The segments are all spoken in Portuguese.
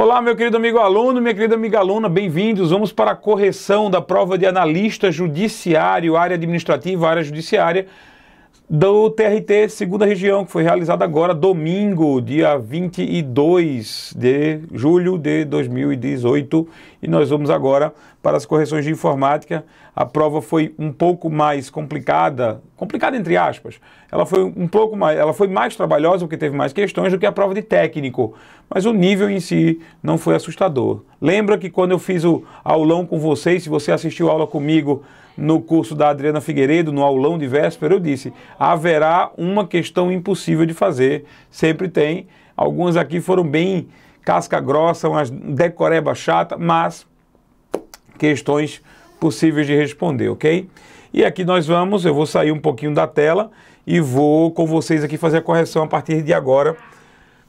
Olá, meu querido amigo aluno, minha querida amiga aluna, bem-vindos. Vamos para a correção da prova de analista judiciário, área administrativa, área judiciária do TRT Segunda Região, que foi realizada agora domingo, dia 22 de julho de 2018, e nós vamos agora para as correções de informática. A prova foi um pouco mais complicada, complicada entre aspas. Ela foi um pouco mais, ela foi mais trabalhosa porque teve mais questões do que a prova de técnico mas o nível em si não foi assustador. Lembra que quando eu fiz o aulão com vocês, se você assistiu a aula comigo no curso da Adriana Figueiredo, no aulão de véspera, eu disse: haverá uma questão impossível de fazer, sempre tem. Algumas aqui foram bem casca grossa, umas decoreba chata, mas questões possíveis de responder, ok? E aqui nós vamos, eu vou sair um pouquinho da tela e vou com vocês aqui fazer a correção a partir de agora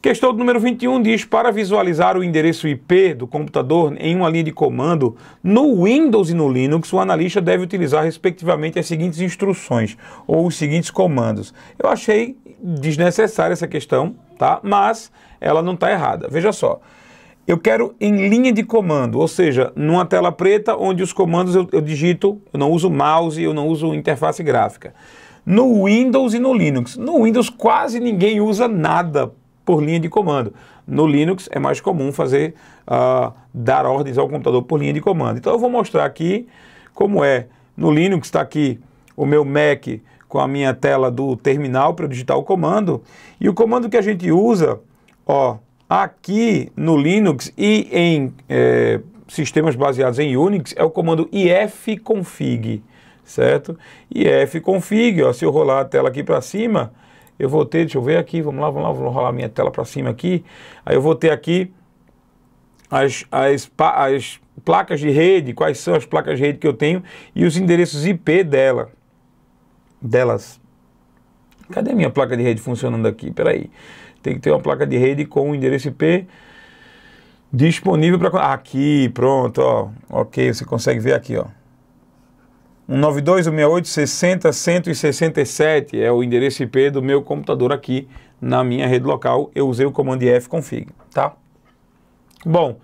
Questão número 21 diz: para visualizar o endereço IP do computador em uma linha de comando no Windows e no Linux, o analista deve utilizar respectivamente as seguintes instruções ou os seguintes comandos. Eu achei desnecessária essa questão, tá? Mas ela não está errada. Veja só. Eu quero em linha de comando, ou seja, numa tela preta onde os comandos eu, eu digito, eu não uso mouse, eu não uso interface gráfica no Windows e no Linux. No Windows quase ninguém usa nada por linha de comando. No Linux é mais comum fazer uh, dar ordens ao computador por linha de comando. Então eu vou mostrar aqui como é. No Linux está aqui o meu Mac com a minha tela do terminal para digitar o comando. E o comando que a gente usa, ó, aqui no Linux e em é, sistemas baseados em Unix é o comando ifconfig, certo? ifconfig, ó, se eu rolar a tela aqui para cima, eu voltei, deixa eu ver aqui, vamos lá, vamos lá, vou rolar minha tela para cima aqui. Aí eu voltei aqui as, as, as placas de rede, quais são as placas de rede que eu tenho e os endereços IP dela, delas. Cadê minha placa de rede funcionando aqui? Peraí, tem que ter uma placa de rede com o endereço IP disponível para... Aqui, pronto, ó. Ok, você consegue ver aqui, ó. 192.168.60.167 é o endereço IP do meu computador aqui na minha rede local. Eu usei o comando fconfig, tá? Bom,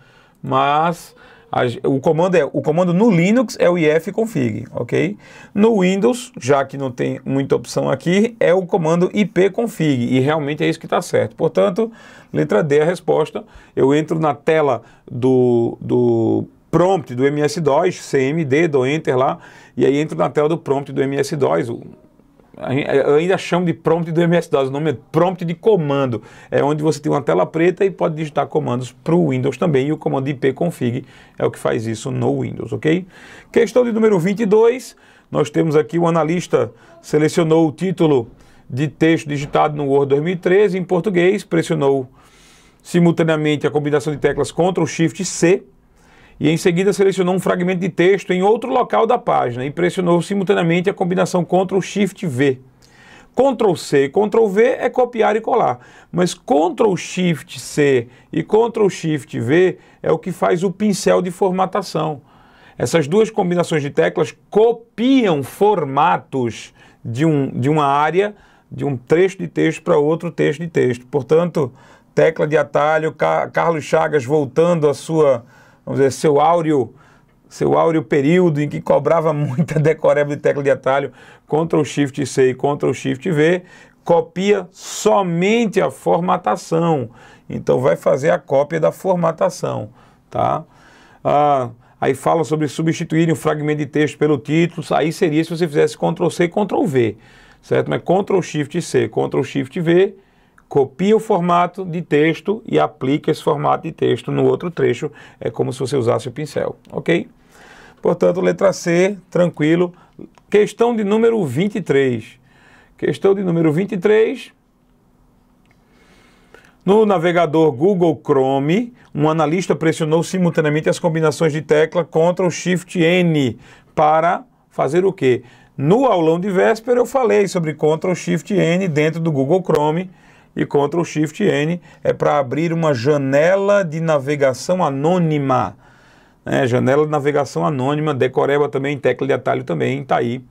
mas a, o comando é o comando no Linux é o ifconfig, OK? No Windows, já que não tem muita opção aqui, é o comando ipconfig e realmente é isso que está certo. Portanto, letra D é a resposta. Eu entro na tela do, do prompt do MS-DOS, CMD, do Enter lá, e aí entra na tela do prompt do MS-DOS, eu ainda chamo de prompt do MS-DOS, o nome é prompt de comando. É onde você tem uma tela preta e pode digitar comandos para o Windows também. E o comando ipconfig é o que faz isso no Windows, ok? Questão de número 22, nós temos aqui o analista selecionou o título de texto digitado no Word 2013 em português, pressionou simultaneamente a combinação de teclas Ctrl Shift C e em seguida selecionou um fragmento de texto em outro local da página e pressionou simultaneamente a combinação Ctrl Shift V. Ctrl C Ctrl V é copiar e colar, mas Ctrl Shift C e Ctrl Shift V é o que faz o pincel de formatação. Essas duas combinações de teclas copiam formatos de, um, de uma área, de um trecho de texto para outro trecho de texto. Portanto, tecla de atalho, Carlos Chagas voltando à sua vamos dizer, seu áureo, seu áureo período em que cobrava muita decoreba de tecla de atalho, Ctrl Shift C e Ctrl Shift V, copia somente a formatação. Então vai fazer a cópia da formatação, tá? Ah, aí fala sobre substituir um fragmento de texto pelo título, aí seria se você fizesse Ctrl C e Ctrl V, certo? Mas Ctrl Shift C, Ctrl Shift V, copia o formato de texto e aplica esse formato de texto no outro trecho, é como se você usasse o pincel, ok? Portanto, letra C, tranquilo. Questão de número 23. Questão de número 23. No navegador Google Chrome, um analista pressionou simultaneamente as combinações de tecla Ctrl Shift N para fazer o quê? No aulão de véspera eu falei sobre Ctrl Shift N dentro do Google Chrome e Ctrl Shift N é para abrir uma janela de navegação anônima. Né? Janela de navegação anônima, decoreba também, tecla de atalho também, está aí.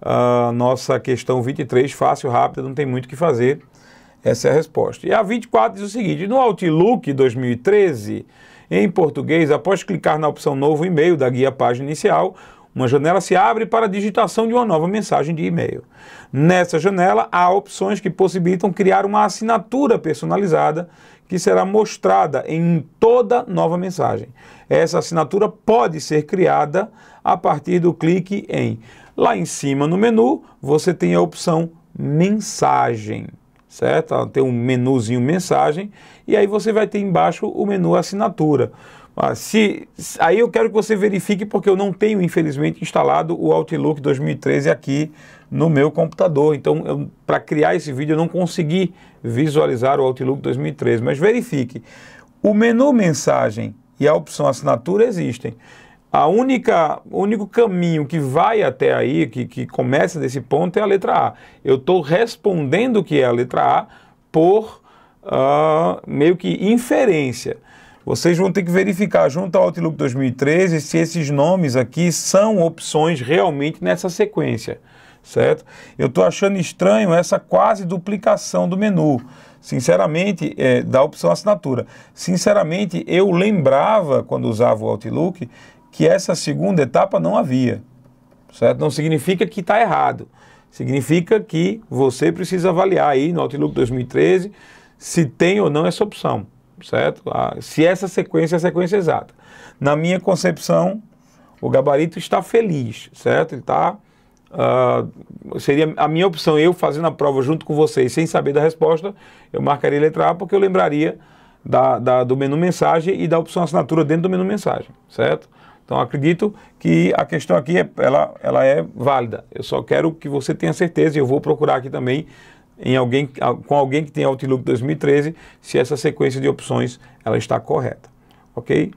a nossa questão 23, fácil, rápida, não tem muito o que fazer. Essa é a resposta. E a 24 diz o seguinte: no Outlook 2013, em português, após clicar na opção Novo e-mail da guia página inicial, uma janela se abre para a digitação de uma nova mensagem de e-mail. Nessa janela, há opções que possibilitam criar uma assinatura personalizada que será mostrada em toda nova mensagem. Essa assinatura pode ser criada a partir do clique em. Lá em cima no menu, você tem a opção Mensagem certo? Tem um menuzinho mensagem e aí você vai ter embaixo o menu assinatura. Ah, se, aí eu quero que você verifique, porque eu não tenho, infelizmente, instalado o Outlook 2013 aqui no meu computador. Então, para criar esse vídeo, eu não consegui visualizar o Outlook 2013. Mas verifique: o menu mensagem e a opção assinatura existem. A única, o único caminho que vai até aí, que, que começa desse ponto, é a letra A. Eu estou respondendo que é a letra A por uh, meio que inferência. Vocês vão ter que verificar junto ao Outlook 2013 se esses nomes aqui são opções realmente nessa sequência, certo? Eu estou achando estranho essa quase duplicação do menu sinceramente, é, da opção assinatura. Sinceramente, eu lembrava, quando usava o Outlook, que essa segunda etapa não havia. Certo? Não significa que está errado. Significa que você precisa avaliar aí no Outlook 2013 se tem ou não essa opção certo? A, ah, se essa sequência é a sequência exata. Na minha concepção, o gabarito está feliz, certo? Ele está. Uh, ah, seria a minha opção, eu fazendo a prova junto com vocês, sem saber da resposta, eu marcaria a letra A porque eu lembraria da, da, do menu mensagem e da opção assinatura dentro do menu mensagem, certo? Então acredito que a questão aqui é, ela, ela é válida. Eu só quero que você tenha certeza, e eu vou procurar aqui também em alguém, com alguém que tem Outlook 2013 se essa sequência de opções ela está correta, ok?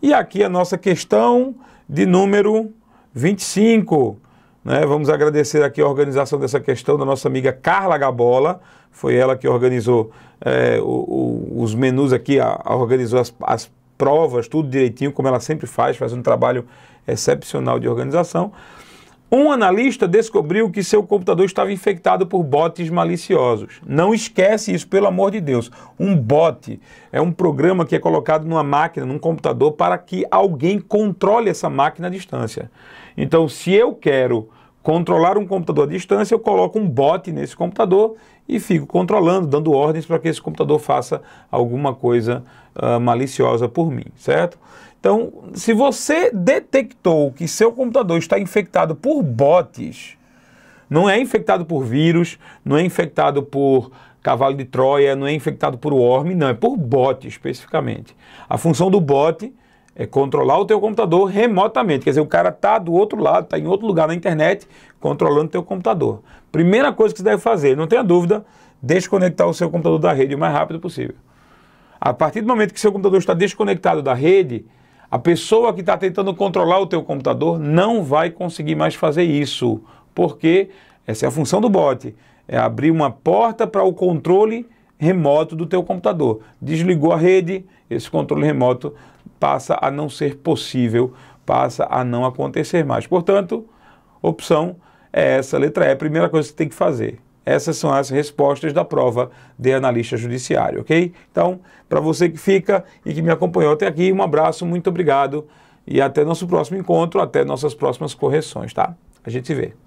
E aqui a nossa questão de número 25. Né? Vamos agradecer aqui a organização dessa questão da nossa amiga Carla Gabola. Foi ela que organizou é, o, o, os menus aqui, a, a organizou as, as provas, tudo direitinho, como ela sempre faz, faz um trabalho excepcional de organização. Um analista descobriu que seu computador estava infectado por bots maliciosos. Não esquece isso, pelo amor de Deus. Um bot é um programa que é colocado numa máquina, num computador, para que alguém controle essa máquina à distância. Então, se eu quero controlar um computador à distância, eu coloco um bot nesse computador e fico controlando, dando ordens para que esse computador faça alguma coisa uh, maliciosa por mim, certo? Então, se você detectou que seu computador está infectado por bots, não é infectado por vírus, não é infectado por cavalo de Troia, não é infectado por worm, não, é por bot especificamente. A função do bot é controlar o teu computador remotamente. Quer dizer, o cara está do outro lado, está em outro lugar na internet, controlando o teu computador. Primeira coisa que você deve fazer, não tenha dúvida, desconectar o seu computador da rede o mais rápido possível. A partir do momento que seu computador está desconectado da rede, a pessoa que está tentando controlar o teu computador não vai conseguir mais fazer isso, porque essa é a função do bot, é abrir uma porta para o controle remoto do teu computador. Desligou a rede, esse controle remoto passa a não ser possível, passa a não acontecer mais. Portanto, opção é essa, letra E, a primeira coisa que você tem que fazer. Essas são as respostas da prova de analista judiciário, ok? Então, para você que fica e que me acompanhou até aqui, um abraço, muito obrigado e até nosso próximo encontro, até nossas próximas correções, tá? A gente se vê.